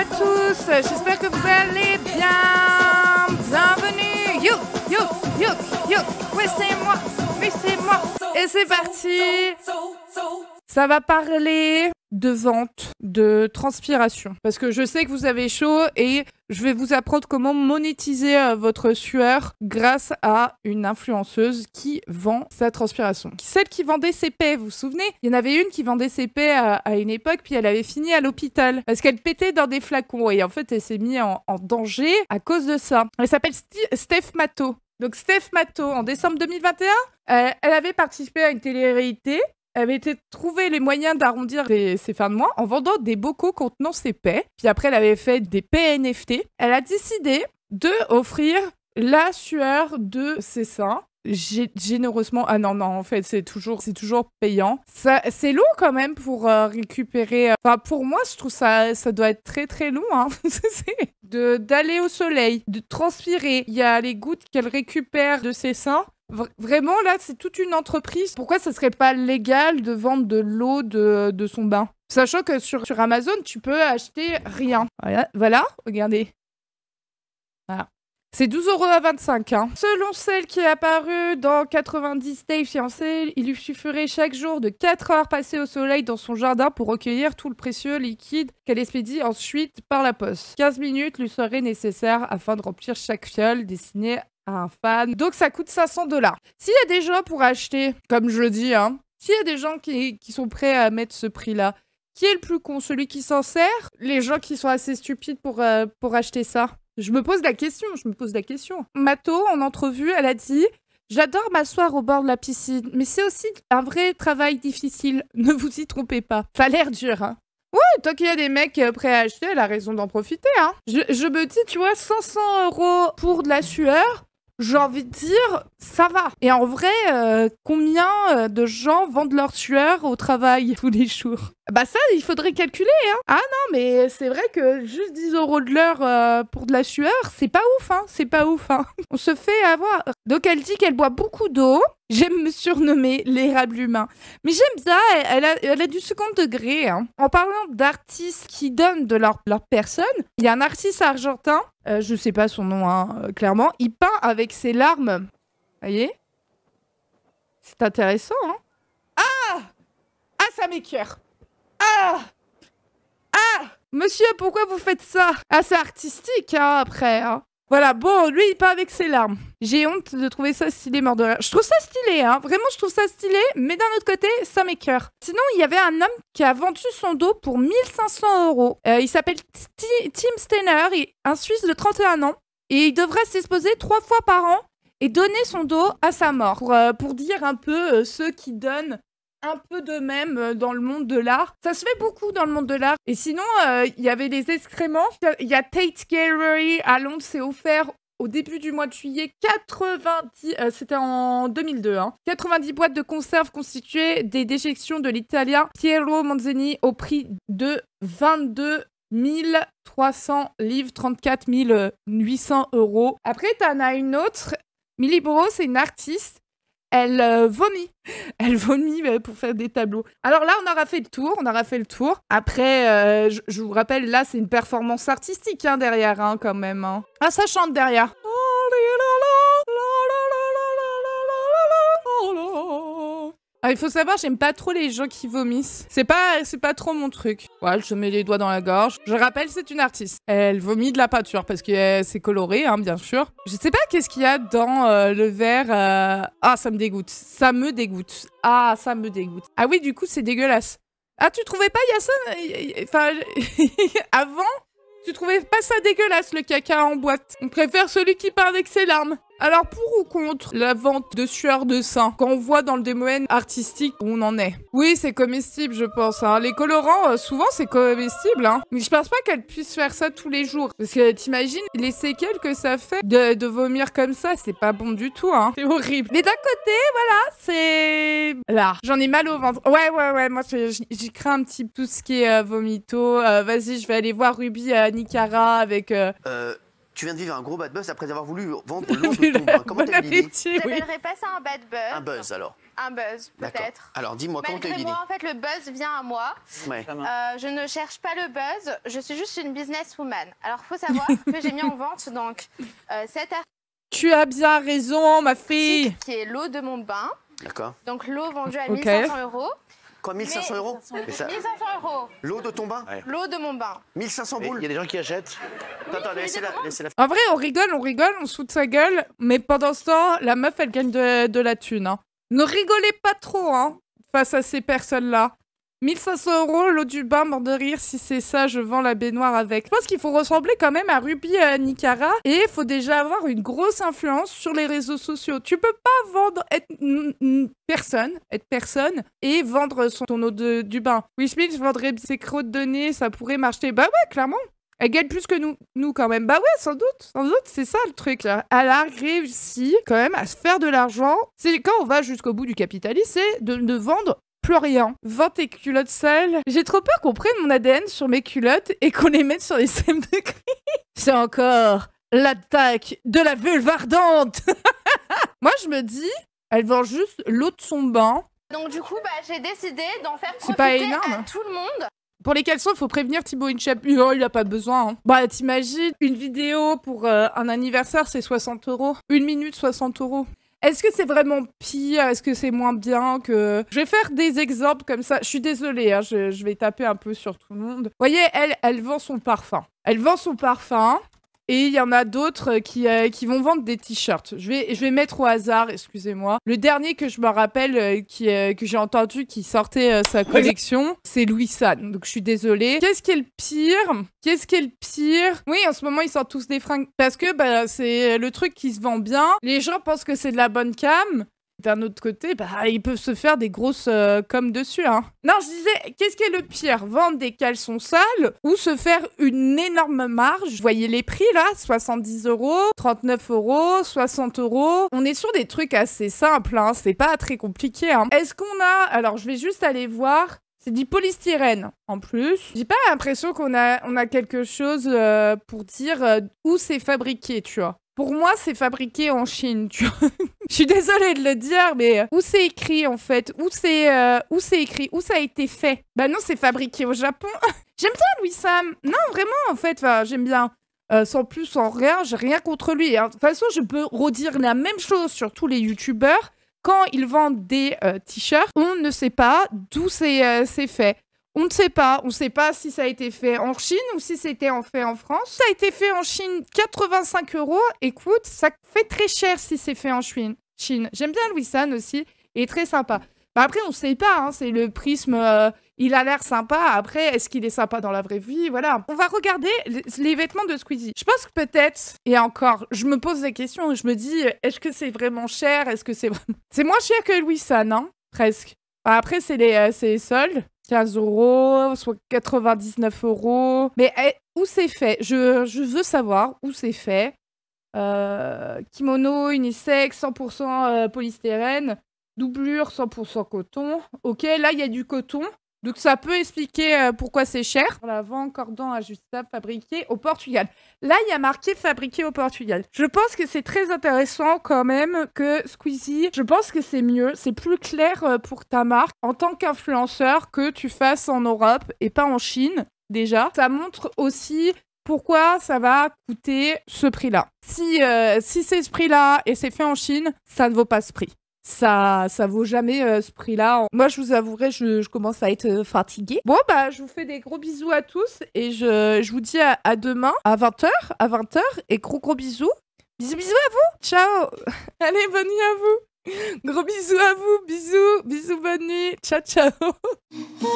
à tous, j'espère que vous allez bien. Bienvenue, yo, yo, yo, yo, oui c'est moi, oui c'est moi. Et c'est parti, ça va parler de vente, de transpiration. Parce que je sais que vous avez chaud et je vais vous apprendre comment monétiser euh, votre sueur grâce à une influenceuse qui vend sa transpiration. Celle qui vendait ses paix, vous vous souvenez Il y en avait une qui vendait ses paix à, une époque, puis elle avait fini à l'hôpital parce qu'elle pétait dans des flacons et en fait elle s'est mise en, danger à cause de ça. Elle s'appelle Steph Matto. Donc Steph Matto, en décembre 2021, elle, euh, elle avait participé à une télé-réalité elle avait trouvé les moyens d'arrondir ses fins de mois en vendant des bocaux contenant ses paies. Puis après, elle avait fait des PNFT. Elle a décidé de offrir la sueur de ses seins généreusement ah non non en fait c'est toujours c'est toujours payant c'est long quand même pour euh, récupérer euh, enfin pour moi je trouve ça ça doit être très très long hein. de d'aller au soleil de transpirer il y a les gouttes qu'elle récupère de ses seins Vraiment, là, c'est toute une entreprise. Pourquoi ça serait pas légal de vendre de l'eau de, de, son bain Sachant que sur, Amazon, tu peux acheter rien. Voilà, regardez. Voilà. C'est 12,25€. Hein. Selon celle qui est apparue dans 90 Days Fiancé, il lui suffirait chaque jour de 4 heures passées au soleil dans son jardin pour recueillir tout le précieux liquide qu'elle expédie ensuite par la poste. 15 minutes lui seraient nécessaires afin de remplir chaque fiole destinée un fan. Donc ça coûte 500 dollars. S'il y a des gens pour acheter, comme je le dis, hein, s'il y a des gens qui, qui sont prêts à mettre ce prix-là, qui est le plus con Celui qui s'en sert Les gens qui sont assez stupides pour, euh, pour acheter ça Je me pose la question, je me pose la question. Mato, en entrevue, elle a dit J'adore m'asseoir au bord de la piscine, mais c'est aussi un vrai travail difficile. Ne vous y trompez pas. Ça a l'air dur, hein. Ouais, tant qu'il y a des mecs euh, prêts à acheter, elle a raison d'en profiter, hein. Je, je me dis, tu vois, 500 euros pour de la sueur, j'ai envie de dire, ça va. Et en vrai, euh, combien euh, de gens vendent leur sueur au travail tous les jours bah ça, il faudrait calculer. Hein. Ah non, mais c'est vrai que juste 10 euros de l'heure euh, pour de la sueur, c'est pas ouf. Hein. C'est pas ouf. Hein. On se fait avoir. Donc elle dit qu'elle boit beaucoup d'eau. J'aime me surnommer l'érable humain. Mais j'aime ça, elle a, du second degré. Hein. En parlant d'artistes qui donnent de leur, personne, il y a un artiste argentin, euh, je sais pas son nom hein, euh, clairement, il peint avec ses larmes. voyez C'est intéressant, hein Ah Ah, ça m'écœure ah Ah Monsieur, pourquoi vous faites ça Ah, c'est artistique, hein, après, hein. Voilà, bon, lui, il part avec ses larmes. J'ai honte de trouver ça stylé, mort Je trouve ça stylé, hein. Vraiment, je trouve ça stylé, mais d'un autre côté, ça m'écœure. Sinon, il y avait un homme qui a vendu son dos pour 1500 euros. Euh, il s'appelle Tim Steiner, un Suisse de 31 ans. Et il devrait s'exposer trois fois par an et donner son dos à sa mort. Pour, euh, dire un peu euh, ceux qui donnent un peu de même euh, dans le monde de l'art. Ça se fait beaucoup dans le monde de l'art. Et sinon, euh, il y avait les excréments. Il y a Tate Gallery à Londres, c'est offert au début du mois de juillet 90, euh, c'était en 2002, 90 hein. boîtes de conserve constituées des déjections de l'italien Piero Manzini au prix de 22 300 livres, 34 800 euros. Après, t'en as une autre. Millie c'est une artiste euh, elle vomit. Elle euh, vomit pour faire des tableaux. Alors là, on aura fait le tour, on aura fait le tour. Après, euh, je, vous rappelle, là, c'est une performance artistique hein, derrière, hein, quand même. Hein. Ah, ça chante derrière. Ah, il faut savoir, j'aime pas trop les gens qui vomissent. C'est pas, c'est pas trop mon truc. Ouais, je mets les doigts dans la gorge. Je rappelle, c'est une artiste. Elle vomit de la peinture parce que euh, c'est coloré, hein, bien sûr. Je sais pas qu'est-ce qu'il y a dans euh, le verre. Euh. Ah, ça me dégoûte. Ça me dégoûte. Ah, ça me dégoûte. Ah oui, du coup, c'est dégueulasse. Ah, tu trouvais pas, Yassin Enfin, avant, tu trouvais pas ça dégueulasse, le caca en boîte. On préfère celui qui part avec ses larmes. Alors pour ou contre la vente de sueur de sein Quand on voit dans le domaine artistique où on en est. Oui, c'est comestible, je pense. Hein. Les colorants, euh, souvent, c'est comestible. Hein. Mais je pense pas qu'elle puisse faire ça tous les jours. Parce que t'imagines les séquelles que ça fait de, vomir comme ça. C'est pas bon du tout. Hein. C'est horrible. Mais d'un côté, voilà, c'est... Là, j'en ai mal au ventre. Ouais, ouais, ouais. Moi, j'y crains un petit peu tout ce qui est euh, vomito. Euh, vas-y, je vais aller voir Ruby à Nicara avec... Euh... Tu viens de vivre un gros bad buzz après avoir voulu vendre l'eau de ton bain. Comment t'as eu l'idée Je pas ça un bad buzz. Un buzz alors Un buzz, peut-être. Alors dis-moi, comment t'as eu moi, en fait, le buzz vient à moi. Euh, je ne cherche pas le buzz, je suis juste une businesswoman. Alors, faut savoir que j'ai mis en vente donc euh, cette Tu as bien raison, ma fille Qui est l'eau de mon bain. D'accord. Donc, l'eau vendue à okay. euros. Quoi, 1500 euros 1500 euros. L'eau de ton bain L'eau de mon bain. 1500 boules. Il y a des gens qui achètent. Attends, laissez la, laissez En vrai, on rigole, on rigole, on se sa gueule. Mais pendant ce temps, la meuf, elle gagne de, la thune. Hein. Ne rigolez pas trop hein, face à ces personnes-là. 1500 euros, l'eau du bain, mort de rire, si c'est ça, je vends la baignoire avec. Je pense qu'il faut ressembler quand même à Ruby à euh, Nicara et il faut déjà avoir une grosse influence sur les réseaux sociaux. Tu peux pas vendre, être personne, être personne et vendre son, ton eau du bain. oui Smith vendrait ses crottes de nez, ça pourrait marcher. Bah ouais, clairement. Elle gagne plus que nous, nous quand même. Bah ouais, sans doute, sans doute, c'est ça le truc là. Elle a réussi quand même à se faire de l'argent. C'est quand on va jusqu'au bout du capitalisme, c'est de, vendre plus rien. 20 et culottes sales. J'ai trop peur qu'on prenne mon ADN sur mes culottes et qu'on les mette sur les scènes de cri. C'est encore l'attaque de la vulve Moi, je me dis, elle vend juste l'eau de son bain. Donc du coup, bah, j'ai décidé d'en faire profiter tout le monde. Pour les caleçons, il faut prévenir Thibaut Inchep. Oh, il a pas besoin. Hein. Bah, t'imagines, une vidéo pour euh, un anniversaire, c'est 60 euros. Une minute, 60 euros. Est-ce que c'est vraiment pire Est-ce que c'est moins bien que... Je vais faire des exemples comme ça. Je suis désolée, hein, je, vais taper un peu sur tout le monde. Vous voyez, elle, elle vend son parfum. Elle vend son parfum. Et il y en a d'autres euh, qui, euh, qui vont vendre des t-shirts. Je vais, je vais mettre au hasard, excusez-moi. Le dernier que je me rappelle, euh, qui, que j'ai entendu qui sortait sa collection, c'est Louis San. Donc je suis désolée. Qu'est-ce qui est le pire Qu'est-ce qui est le pire Oui, en ce moment, ils sortent tous des fringues. Parce que bah, c'est le truc qui se vend bien. Les gens pensent que c'est de la bonne cam d'un autre côté, bah, ils peuvent se faire des grosses euh, comme dessus. Hein. Non, je disais, qu'est-ce qui est le pire Vendre des caleçons sales ou se faire une énorme marge Vous voyez les prix là 70 euros, 39 euros, 60 euros. On est sur des trucs assez simples, hein. c'est pas très compliqué. Hein. Est-ce qu'on a... Alors, je vais juste aller voir. C'est du polystyrène en plus. J'ai pas l'impression qu'on a, on a quelque chose euh, pour dire euh, où c'est fabriqué, tu vois. Pour moi, c'est fabriqué en Chine, Je suis désolée de le dire, mais euh, où c'est écrit en fait Où c'est euh, où c'est écrit Où ça a été fait Bah non, c'est fabriqué au Japon. j'aime bien Louis Sam. Non, vraiment en fait, j'aime bien. Euh, sans plus, sans rien, j'ai rien contre lui. De toute façon, je peux redire la même chose sur tous les youtubeurs. Quand ils vendent des t-shirts, on ne sait pas d'où c'est fait. On ne sait pas. On ne sait pas si ça a été fait en Chine ou si c'était en fait en France. Ça a été fait en Chine 85 euros. Écoute, ça fait très cher si c'est fait en Chine. Chine. J'aime bien Louis San aussi. Il est très sympa. Bah après, on ne sait pas. Hein. c'est le prisme. Euh, il a l'air sympa. Après, est-ce qu'il est sympa dans la vraie vie Voilà. On va regarder les vêtements de Squeezie. Je pense que peut-être, et encore, je me pose des questions. Je me dis, est-ce que c'est vraiment cher Est-ce que c'est C'est moins cher que Louis San, hein, Presque. Bah, après, c'est les, euh, les soldes. 15 euros, soit 99 euros. Mais eh, où c'est fait je, veux savoir où c'est fait. Euh, kimono, unisex, 100% euh, polystyrène, doublure 100% coton. Ok, là il y a du coton, donc ça peut expliquer euh, pourquoi c'est cher. L'avant cordon ajustable fabriqué au Portugal. Là, il y a marqué fabriqué au Portugal. Je pense que c'est très intéressant quand même que Squeezie, je pense que c'est mieux, c'est plus clair euh, pour ta marque en tant qu'influenceur que tu fasses en Europe et pas en Chine déjà. Ça montre aussi pourquoi ça va coûter ce prix-là. Si, euh, si c'est ce prix-là et c'est fait en Chine, ça ne vaut pas ce prix ça ça vaut jamais euh, ce prix-là. Moi, je vous avouerai, je, commence à être euh, fatiguée. Bon, bah, je vous fais des gros bisous à tous et je, vous dis à, demain à 20h, à 20h et gros gros bisous. Bisous bisous à vous. Ciao. Allez, bonne nuit à vous. Gros bisous à vous. Bisous, bisous, bonne nuit. Ciao, ciao.